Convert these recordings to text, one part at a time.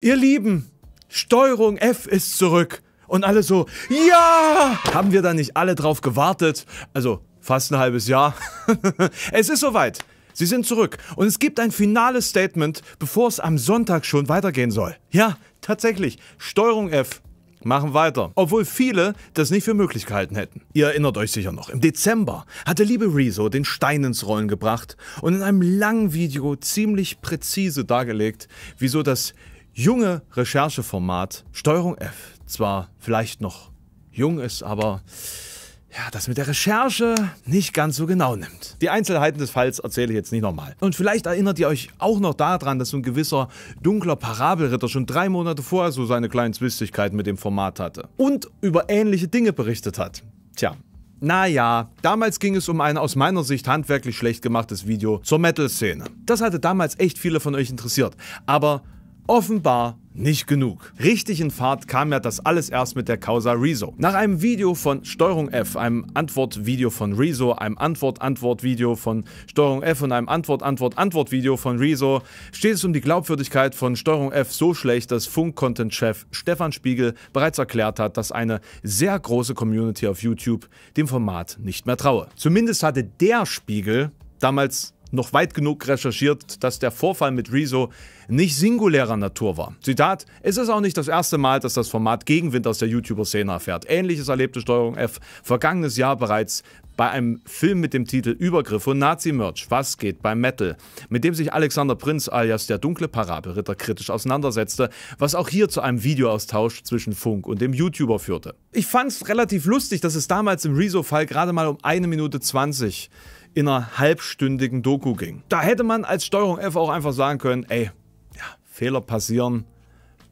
Ihr Lieben, Steuerung F ist zurück. Und alle so, ja! Haben wir da nicht alle drauf gewartet? Also fast ein halbes Jahr. es ist soweit. Sie sind zurück. Und es gibt ein finales Statement, bevor es am Sonntag schon weitergehen soll. Ja, tatsächlich. Steuerung F. Machen weiter. Obwohl viele das nicht für möglich gehalten hätten. Ihr erinnert euch sicher noch, im Dezember hatte liebe Rezo den Stein ins Rollen gebracht und in einem langen Video ziemlich präzise dargelegt, wieso das junge Rechercheformat Steuerung F zwar vielleicht noch jung ist, aber ja, das mit der Recherche nicht ganz so genau nimmt. Die Einzelheiten des Falls erzähle ich jetzt nicht nochmal. Und vielleicht erinnert ihr euch auch noch daran, dass so ein gewisser dunkler Parabelritter schon drei Monate vorher so seine kleinen Zwistigkeiten mit dem Format hatte. Und über ähnliche Dinge berichtet hat. Tja, naja, damals ging es um ein aus meiner Sicht handwerklich schlecht gemachtes Video zur Metal-Szene. Das hatte damals echt viele von euch interessiert. Aber Offenbar nicht genug. Richtig in Fahrt kam ja das alles erst mit der Causa Rezo. Nach einem Video von Steuerung F, einem Antwortvideo von Rezo, einem Antwort-Antwort-Video von Steuerung F und einem Antwort-Antwort-Antwort-Video von Rezo steht es um die Glaubwürdigkeit von Steuerung F so schlecht, dass Funk-Content-Chef Stefan Spiegel bereits erklärt hat, dass eine sehr große Community auf YouTube dem Format nicht mehr traue. Zumindest hatte der Spiegel damals noch weit genug recherchiert, dass der Vorfall mit Rezo nicht singulärer Natur war. Zitat, es ist auch nicht das erste Mal, dass das Format Gegenwind aus der YouTuber-Szene erfährt. Ähnliches erlebte Steuerung F vergangenes Jahr bereits bei einem Film mit dem Titel Übergriff und Nazi-Merch, was geht beim Metal, mit dem sich Alexander Prinz alias der dunkle Parabelritter kritisch auseinandersetzte, was auch hier zu einem Videoaustausch zwischen Funk und dem YouTuber führte. Ich fand's relativ lustig, dass es damals im Rezo-Fall gerade mal um eine Minute 20 in einer halbstündigen Doku ging. Da hätte man als Steuerung F auch einfach sagen können, ey, ja, Fehler passieren,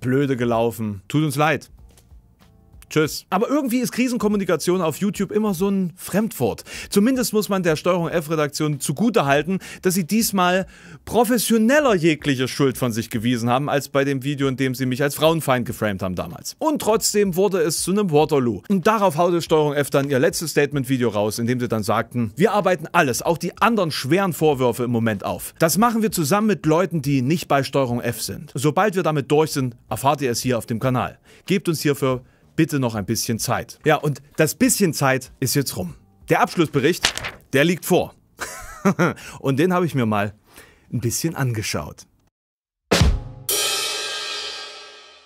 blöde gelaufen, tut uns leid. Tschüss. Aber irgendwie ist Krisenkommunikation auf YouTube immer so ein Fremdwort. Zumindest muss man der Steuerung F-Redaktion zugutehalten, dass sie diesmal professioneller jegliche Schuld von sich gewiesen haben, als bei dem Video, in dem sie mich als Frauenfeind geframed haben damals. Und trotzdem wurde es zu einem Waterloo. Und darauf haute Steuerung F dann ihr letztes Statement-Video raus, in dem sie dann sagten, wir arbeiten alles, auch die anderen schweren Vorwürfe im Moment auf. Das machen wir zusammen mit Leuten, die nicht bei Steuerung F sind. Sobald wir damit durch sind, erfahrt ihr es hier auf dem Kanal. Gebt uns hierfür bitte noch ein bisschen Zeit. Ja, und das bisschen Zeit ist jetzt rum. Der Abschlussbericht, der liegt vor. und den habe ich mir mal ein bisschen angeschaut.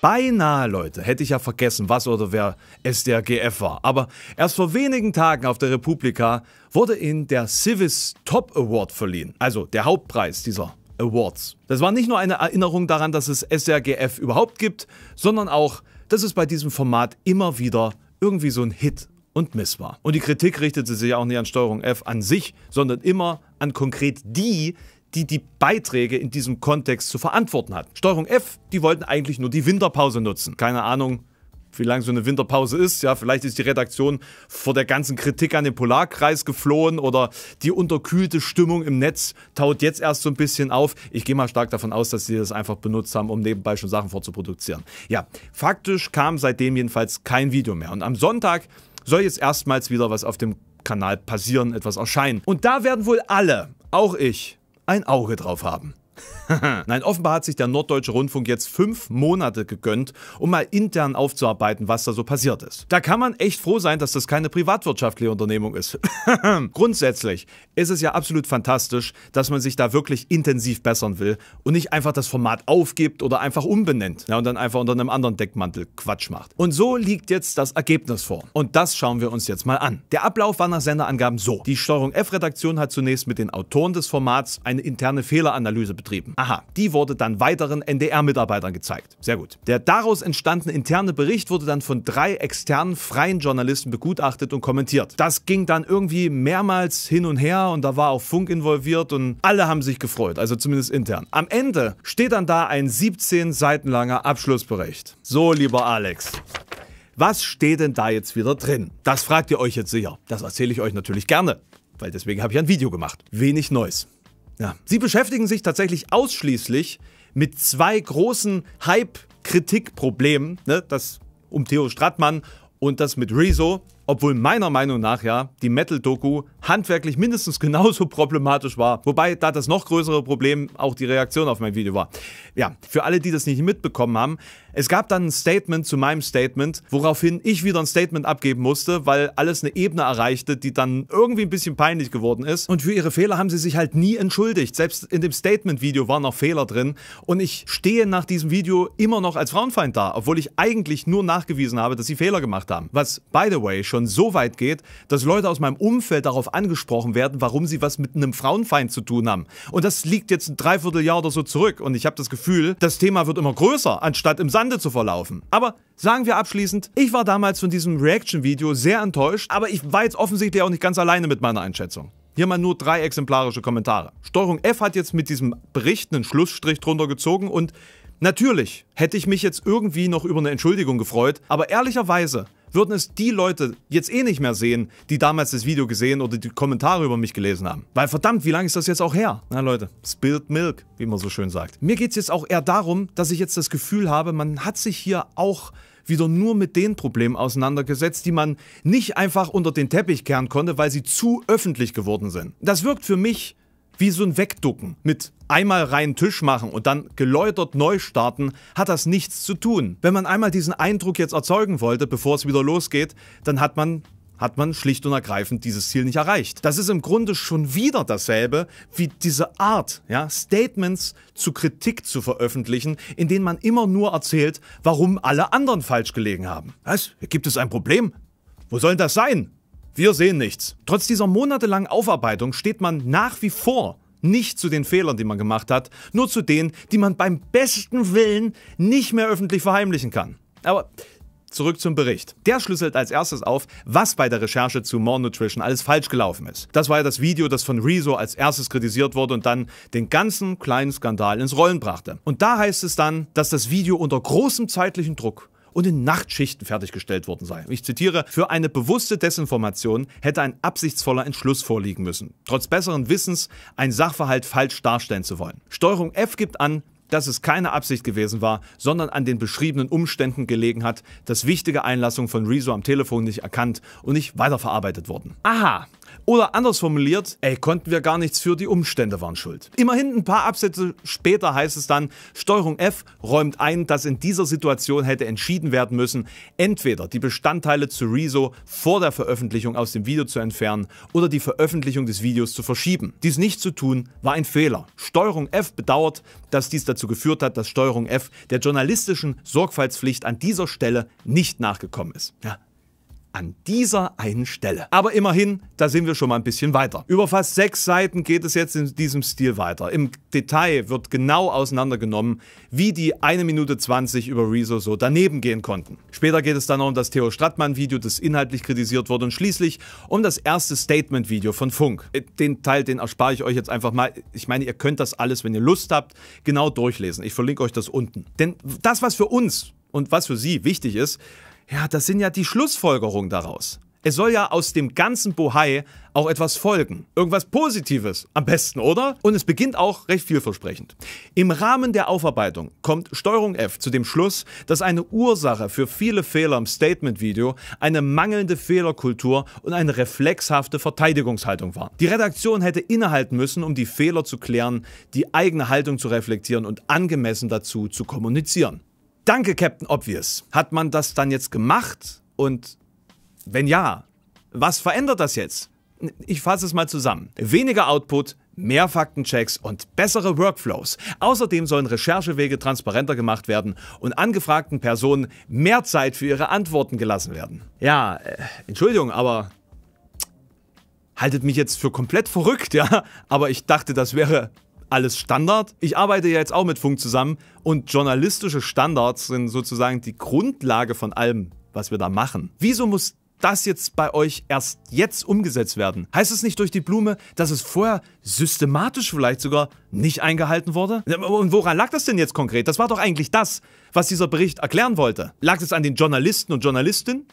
Beinahe, Leute, hätte ich ja vergessen, was oder wer SDRGF war. Aber erst vor wenigen Tagen auf der Republika wurde ihnen der Civis Top Award verliehen. Also der Hauptpreis dieser Awards. Das war nicht nur eine Erinnerung daran, dass es SDRGF überhaupt gibt, sondern auch dass es bei diesem Format immer wieder irgendwie so ein Hit und Miss war. Und die Kritik richtete sich auch nicht an Steuerung F an sich, sondern immer an konkret die, die die Beiträge in diesem Kontext zu verantworten hatten. Steuerung F, die wollten eigentlich nur die Winterpause nutzen. Keine Ahnung, wie lange so eine Winterpause ist. Ja, vielleicht ist die Redaktion vor der ganzen Kritik an den Polarkreis geflohen oder die unterkühlte Stimmung im Netz taut jetzt erst so ein bisschen auf. Ich gehe mal stark davon aus, dass sie das einfach benutzt haben, um nebenbei schon Sachen vorzuproduzieren. Ja, faktisch kam seitdem jedenfalls kein Video mehr. Und am Sonntag soll jetzt erstmals wieder was auf dem Kanal passieren, etwas erscheinen. Und da werden wohl alle, auch ich, ein Auge drauf haben. Nein, offenbar hat sich der Norddeutsche Rundfunk jetzt fünf Monate gegönnt, um mal intern aufzuarbeiten, was da so passiert ist. Da kann man echt froh sein, dass das keine privatwirtschaftliche Unternehmung ist. Grundsätzlich ist es ja absolut fantastisch, dass man sich da wirklich intensiv bessern will und nicht einfach das Format aufgibt oder einfach umbenennt ja, und dann einfach unter einem anderen Deckmantel Quatsch macht. Und so liegt jetzt das Ergebnis vor. Und das schauen wir uns jetzt mal an. Der Ablauf war nach Senderangaben so. Die Steuerung F-Redaktion hat zunächst mit den Autoren des Formats eine interne Fehleranalyse betrieben betrieben. Aha, die wurde dann weiteren NDR-Mitarbeitern gezeigt. Sehr gut. Der daraus entstandene interne Bericht wurde dann von drei externen freien Journalisten begutachtet und kommentiert. Das ging dann irgendwie mehrmals hin und her und da war auch Funk involviert und alle haben sich gefreut, also zumindest intern. Am Ende steht dann da ein 17 Seiten langer Abschlussbericht. So, lieber Alex. Was steht denn da jetzt wieder drin? Das fragt ihr euch jetzt sicher. Das erzähle ich euch natürlich gerne, weil deswegen habe ich ein Video gemacht. Wenig Neues. Ja. Sie beschäftigen sich tatsächlich ausschließlich mit zwei großen Hype-Kritikproblemen, ne? das um Theo Strattmann und das mit Rezo. Obwohl meiner Meinung nach ja die Metal-Doku handwerklich mindestens genauso problematisch war. Wobei da das noch größere Problem auch die Reaktion auf mein Video war. Ja, für alle, die das nicht mitbekommen haben, es gab dann ein Statement zu meinem Statement, woraufhin ich wieder ein Statement abgeben musste, weil alles eine Ebene erreichte, die dann irgendwie ein bisschen peinlich geworden ist. Und für ihre Fehler haben sie sich halt nie entschuldigt. Selbst in dem Statement-Video waren noch Fehler drin. Und ich stehe nach diesem Video immer noch als Frauenfeind da, obwohl ich eigentlich nur nachgewiesen habe, dass sie Fehler gemacht haben. Was, by the way, schon schon so weit geht, dass Leute aus meinem Umfeld darauf angesprochen werden, warum sie was mit einem Frauenfeind zu tun haben. Und das liegt jetzt ein Dreivierteljahr oder so zurück. Und ich habe das Gefühl, das Thema wird immer größer, anstatt im Sande zu verlaufen. Aber sagen wir abschließend, ich war damals von diesem Reaction-Video sehr enttäuscht, aber ich war jetzt offensichtlich auch nicht ganz alleine mit meiner Einschätzung. Hier mal nur drei exemplarische Kommentare. Steuerung F hat jetzt mit diesem Bericht einen Schlussstrich drunter gezogen und natürlich hätte ich mich jetzt irgendwie noch über eine Entschuldigung gefreut, aber ehrlicherweise würden es die Leute jetzt eh nicht mehr sehen, die damals das Video gesehen oder die Kommentare über mich gelesen haben. Weil verdammt, wie lange ist das jetzt auch her? Na Leute, spilled milk, wie man so schön sagt. Mir geht es jetzt auch eher darum, dass ich jetzt das Gefühl habe, man hat sich hier auch wieder nur mit den Problemen auseinandergesetzt, die man nicht einfach unter den Teppich kehren konnte, weil sie zu öffentlich geworden sind. Das wirkt für mich wie so ein Wegducken mit einmal rein Tisch machen und dann geläutert neu starten, hat das nichts zu tun. Wenn man einmal diesen Eindruck jetzt erzeugen wollte, bevor es wieder losgeht, dann hat man hat man schlicht und ergreifend dieses Ziel nicht erreicht. Das ist im Grunde schon wieder dasselbe wie diese Art, ja, Statements zu Kritik zu veröffentlichen, in denen man immer nur erzählt, warum alle anderen falsch gelegen haben. Was? Gibt es ein Problem? Wo soll das sein? Wir sehen nichts. Trotz dieser monatelangen Aufarbeitung steht man nach wie vor nicht zu den Fehlern, die man gemacht hat, nur zu denen, die man beim besten Willen nicht mehr öffentlich verheimlichen kann. Aber Zurück zum Bericht. Der schlüsselt als erstes auf, was bei der Recherche zu More Nutrition alles falsch gelaufen ist. Das war ja das Video, das von Rezo als erstes kritisiert wurde und dann den ganzen kleinen Skandal ins Rollen brachte. Und da heißt es dann, dass das Video unter großem zeitlichen Druck und in Nachtschichten fertiggestellt worden sei. Ich zitiere, für eine bewusste Desinformation hätte ein absichtsvoller Entschluss vorliegen müssen, trotz besseren Wissens ein Sachverhalt falsch darstellen zu wollen. Steuerung F gibt an, dass es keine Absicht gewesen war, sondern an den beschriebenen Umständen gelegen hat, dass wichtige Einlassungen von Rezo am Telefon nicht erkannt und nicht weiterverarbeitet wurden. Aha, oder anders formuliert, ey, konnten wir gar nichts für, die Umstände waren schuld. Immerhin ein paar Absätze später heißt es dann, Steuerung F räumt ein, dass in dieser Situation hätte entschieden werden müssen, entweder die Bestandteile zu Rezo vor der Veröffentlichung aus dem Video zu entfernen oder die Veröffentlichung des Videos zu verschieben. Dies nicht zu tun, war ein Fehler. Steuerung F bedauert, dass dies dazu geführt hat, dass Steuerung F der journalistischen Sorgfaltspflicht an dieser Stelle nicht nachgekommen ist. Ja, an dieser einen Stelle. Aber immerhin, da sind wir schon mal ein bisschen weiter. Über fast sechs Seiten geht es jetzt in diesem Stil weiter. Im Detail wird genau auseinandergenommen, wie die 1 Minute 20 über Rezo so daneben gehen konnten. Später geht es dann noch um das Theo Strattmann-Video, das inhaltlich kritisiert wurde und schließlich um das erste Statement-Video von Funk. Äh, den Teil, den erspare ich euch jetzt einfach mal. Ich meine, ihr könnt das alles, wenn ihr Lust habt, genau durchlesen. Ich verlinke euch das unten. Denn das, was für uns und was für sie wichtig ist, ja, das sind ja die Schlussfolgerungen daraus. Es soll ja aus dem ganzen Bohai auch etwas folgen. Irgendwas Positives am besten, oder? Und es beginnt auch recht vielversprechend. Im Rahmen der Aufarbeitung kommt Steuerung F zu dem Schluss, dass eine Ursache für viele Fehler im Statement-Video eine mangelnde Fehlerkultur und eine reflexhafte Verteidigungshaltung war. Die Redaktion hätte innehalten müssen, um die Fehler zu klären, die eigene Haltung zu reflektieren und angemessen dazu zu kommunizieren. Danke, Captain Obvious. Hat man das dann jetzt gemacht? Und wenn ja, was verändert das jetzt? Ich fasse es mal zusammen. Weniger Output, mehr Faktenchecks und bessere Workflows. Außerdem sollen Recherchewege transparenter gemacht werden und angefragten Personen mehr Zeit für ihre Antworten gelassen werden. Ja, äh, Entschuldigung, aber haltet mich jetzt für komplett verrückt, ja, aber ich dachte, das wäre alles Standard. Ich arbeite ja jetzt auch mit Funk zusammen und journalistische Standards sind sozusagen die Grundlage von allem, was wir da machen. Wieso muss das jetzt bei euch erst jetzt umgesetzt werden? Heißt es nicht durch die Blume, dass es vorher systematisch vielleicht sogar nicht eingehalten wurde? Und woran lag das denn jetzt konkret? Das war doch eigentlich das, was dieser Bericht erklären wollte. Lag es an den Journalisten und Journalistinnen?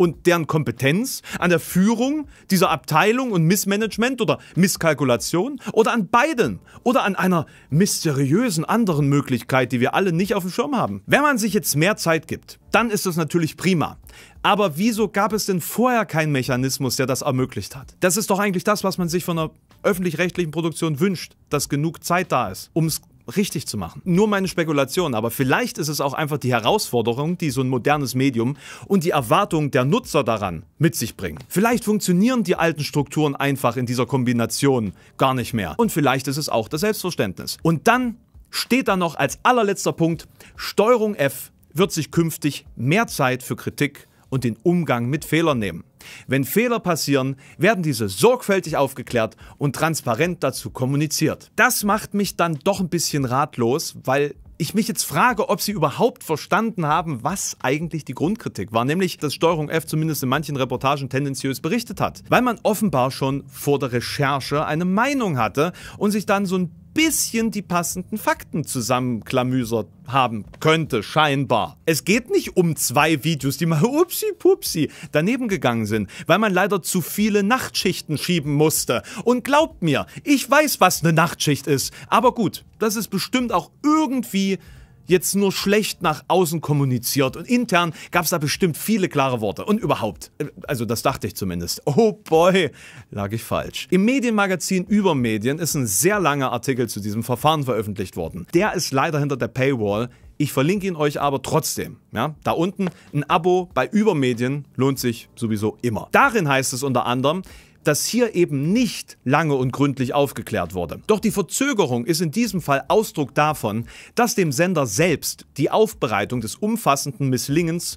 und deren Kompetenz, an der Führung dieser Abteilung und Missmanagement oder Misskalkulation oder an beiden oder an einer mysteriösen anderen Möglichkeit, die wir alle nicht auf dem Schirm haben. Wenn man sich jetzt mehr Zeit gibt, dann ist das natürlich prima. Aber wieso gab es denn vorher keinen Mechanismus, der das ermöglicht hat? Das ist doch eigentlich das, was man sich von einer öffentlich-rechtlichen Produktion wünscht, dass genug Zeit da ist, um es richtig zu machen. Nur meine Spekulation, aber vielleicht ist es auch einfach die Herausforderung, die so ein modernes Medium und die Erwartung der Nutzer daran mit sich bringen. Vielleicht funktionieren die alten Strukturen einfach in dieser Kombination gar nicht mehr. Und vielleicht ist es auch das Selbstverständnis. Und dann steht da noch als allerletzter Punkt, Steuerung F wird sich künftig mehr Zeit für Kritik und den Umgang mit Fehlern nehmen. Wenn Fehler passieren, werden diese sorgfältig aufgeklärt und transparent dazu kommuniziert. Das macht mich dann doch ein bisschen ratlos, weil ich mich jetzt frage, ob sie überhaupt verstanden haben, was eigentlich die Grundkritik war, nämlich dass Steuerung F zumindest in manchen Reportagen tendenziös berichtet hat, weil man offenbar schon vor der Recherche eine Meinung hatte und sich dann so ein bisschen die passenden Fakten zusammenklamüsert haben könnte, scheinbar. Es geht nicht um zwei Videos, die mal upsi pupsi daneben gegangen sind, weil man leider zu viele Nachtschichten schieben musste. Und glaubt mir, ich weiß, was eine Nachtschicht ist. Aber gut, das ist bestimmt auch irgendwie jetzt nur schlecht nach außen kommuniziert und intern gab es da bestimmt viele klare Worte und überhaupt. Also das dachte ich zumindest. Oh boy, lag ich falsch. Im Medienmagazin über Medien ist ein sehr langer Artikel zu diesem Verfahren veröffentlicht worden. Der ist leider hinter der Paywall. Ich verlinke ihn euch aber trotzdem. Ja, da unten ein Abo bei Übermedien lohnt sich sowieso immer. Darin heißt es unter anderem, dass hier eben nicht lange und gründlich aufgeklärt wurde. Doch die Verzögerung ist in diesem Fall Ausdruck davon, dass dem Sender selbst die Aufbereitung des umfassenden Misslingens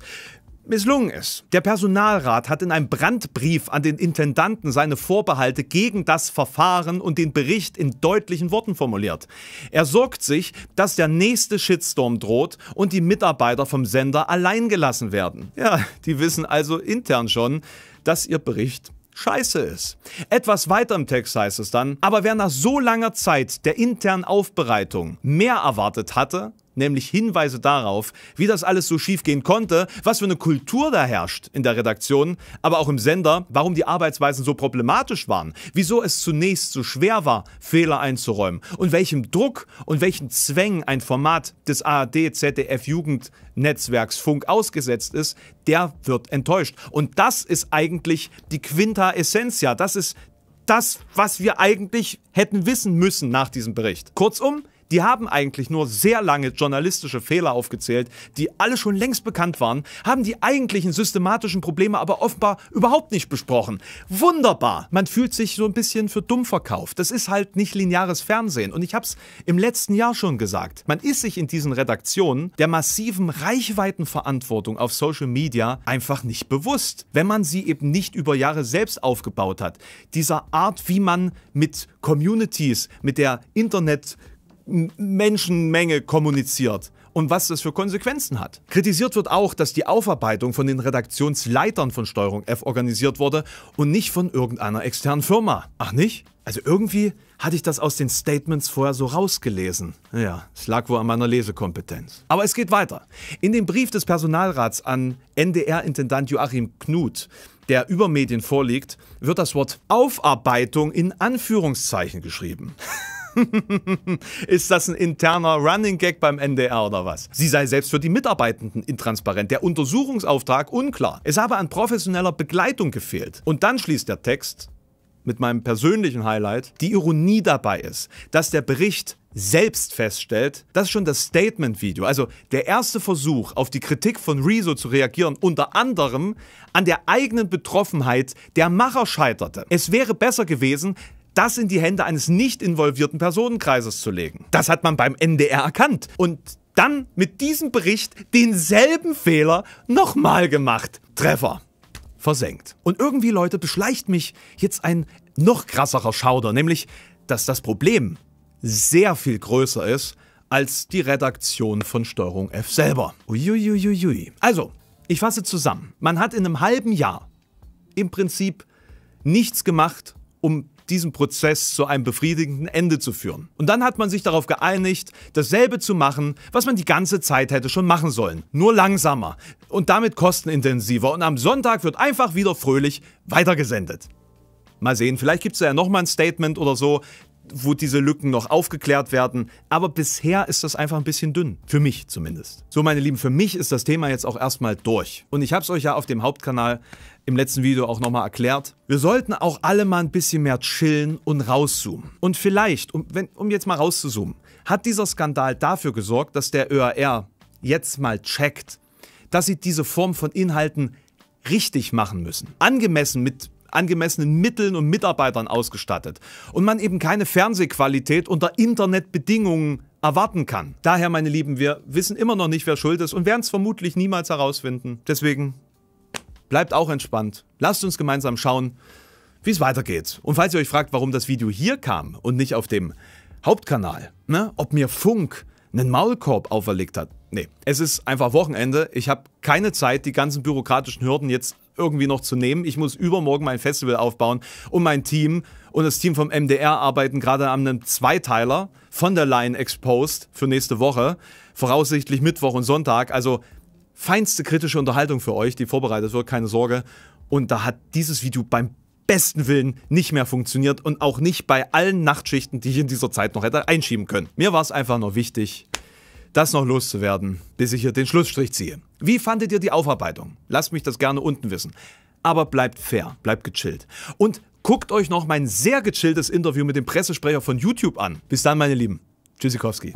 misslungen ist. Der Personalrat hat in einem Brandbrief an den Intendanten seine Vorbehalte gegen das Verfahren und den Bericht in deutlichen Worten formuliert. Er sorgt sich, dass der nächste Shitstorm droht und die Mitarbeiter vom Sender allein gelassen werden. Ja, die wissen also intern schon, dass ihr Bericht scheiße ist. Etwas weiter im Text heißt es dann, aber wer nach so langer Zeit der internen Aufbereitung mehr erwartet hatte, nämlich Hinweise darauf, wie das alles so schief gehen konnte, was für eine Kultur da herrscht in der Redaktion, aber auch im Sender, warum die Arbeitsweisen so problematisch waren, wieso es zunächst so schwer war, Fehler einzuräumen und welchem Druck und welchen Zwängen ein Format des ARD ZDF Jugendnetzwerks Funk ausgesetzt ist, der wird enttäuscht und das ist eigentlich die Quinta Essentia, das ist das, was wir eigentlich hätten wissen müssen nach diesem Bericht. Kurzum, die haben eigentlich nur sehr lange journalistische Fehler aufgezählt, die alle schon längst bekannt waren, haben die eigentlichen systematischen Probleme aber offenbar überhaupt nicht besprochen. Wunderbar! Man fühlt sich so ein bisschen für dumm verkauft. Das ist halt nicht lineares Fernsehen. Und ich habe es im letzten Jahr schon gesagt. Man ist sich in diesen Redaktionen der massiven Reichweitenverantwortung auf Social Media einfach nicht bewusst, wenn man sie eben nicht über Jahre selbst aufgebaut hat. Dieser Art, wie man mit Communities, mit der Internet- Menschenmenge kommuniziert und was das für Konsequenzen hat. Kritisiert wird auch, dass die Aufarbeitung von den Redaktionsleitern von Steuerung F organisiert wurde und nicht von irgendeiner externen Firma. Ach nicht? Also irgendwie hatte ich das aus den Statements vorher so rausgelesen. Ja, es lag wohl an meiner Lesekompetenz. Aber es geht weiter. In dem Brief des Personalrats an NDR-Intendant Joachim Knut, der über Medien vorliegt, wird das Wort Aufarbeitung in Anführungszeichen geschrieben. ist das ein interner Running Gag beim NDR oder was? Sie sei selbst für die Mitarbeitenden intransparent, der Untersuchungsauftrag unklar. Es habe an professioneller Begleitung gefehlt. Und dann schließt der Text mit meinem persönlichen Highlight, die Ironie dabei ist, dass der Bericht selbst feststellt, dass schon das Statement-Video, also der erste Versuch, auf die Kritik von Rezo zu reagieren, unter anderem an der eigenen Betroffenheit der Macher scheiterte. Es wäre besser gewesen, das in die Hände eines nicht involvierten Personenkreises zu legen. Das hat man beim NDR erkannt. Und dann mit diesem Bericht denselben Fehler nochmal gemacht. Treffer. Versenkt. Und irgendwie, Leute, beschleicht mich jetzt ein noch krasserer Schauder, nämlich, dass das Problem sehr viel größer ist als die Redaktion von Steuerung F selber. Uiuiuiui. Also, ich fasse zusammen. Man hat in einem halben Jahr im Prinzip nichts gemacht, um diesen Prozess zu einem befriedigenden Ende zu führen. Und dann hat man sich darauf geeinigt, dasselbe zu machen, was man die ganze Zeit hätte schon machen sollen, nur langsamer und damit kostenintensiver. Und am Sonntag wird einfach wieder fröhlich weitergesendet. Mal sehen, vielleicht gibt es ja nochmal ein Statement oder so, wo diese Lücken noch aufgeklärt werden. Aber bisher ist das einfach ein bisschen dünn. Für mich zumindest. So, meine Lieben, für mich ist das Thema jetzt auch erstmal durch. Und ich habe es euch ja auf dem Hauptkanal im letzten Video auch nochmal erklärt. Wir sollten auch alle mal ein bisschen mehr chillen und rauszoomen. Und vielleicht, um, wenn, um jetzt mal rauszuzoomen, hat dieser Skandal dafür gesorgt, dass der ÖAR jetzt mal checkt, dass sie diese Form von Inhalten richtig machen müssen. Angemessen mit angemessenen Mitteln und Mitarbeitern ausgestattet und man eben keine Fernsehqualität unter Internetbedingungen erwarten kann. Daher, meine Lieben, wir wissen immer noch nicht, wer schuld ist und werden es vermutlich niemals herausfinden. Deswegen bleibt auch entspannt. Lasst uns gemeinsam schauen, wie es weitergeht. Und falls ihr euch fragt, warum das Video hier kam und nicht auf dem Hauptkanal, ne, ob mir Funk einen Maulkorb auferlegt hat, nee, es ist einfach Wochenende. Ich habe keine Zeit, die ganzen bürokratischen Hürden jetzt irgendwie noch zu nehmen. Ich muss übermorgen mein Festival aufbauen und mein Team und das Team vom MDR arbeiten gerade an einem Zweiteiler von der Line Exposed für nächste Woche, voraussichtlich Mittwoch und Sonntag. Also feinste kritische Unterhaltung für euch, die vorbereitet wird, keine Sorge. Und da hat dieses Video beim besten Willen nicht mehr funktioniert und auch nicht bei allen Nachtschichten, die ich in dieser Zeit noch hätte einschieben können. Mir war es einfach nur wichtig, das noch loszuwerden, bis ich hier den Schlussstrich ziehe. Wie fandet ihr die Aufarbeitung? Lasst mich das gerne unten wissen. Aber bleibt fair, bleibt gechillt. Und guckt euch noch mein sehr gechilltes Interview mit dem Pressesprecher von YouTube an. Bis dann, meine Lieben. Tschüssikowski.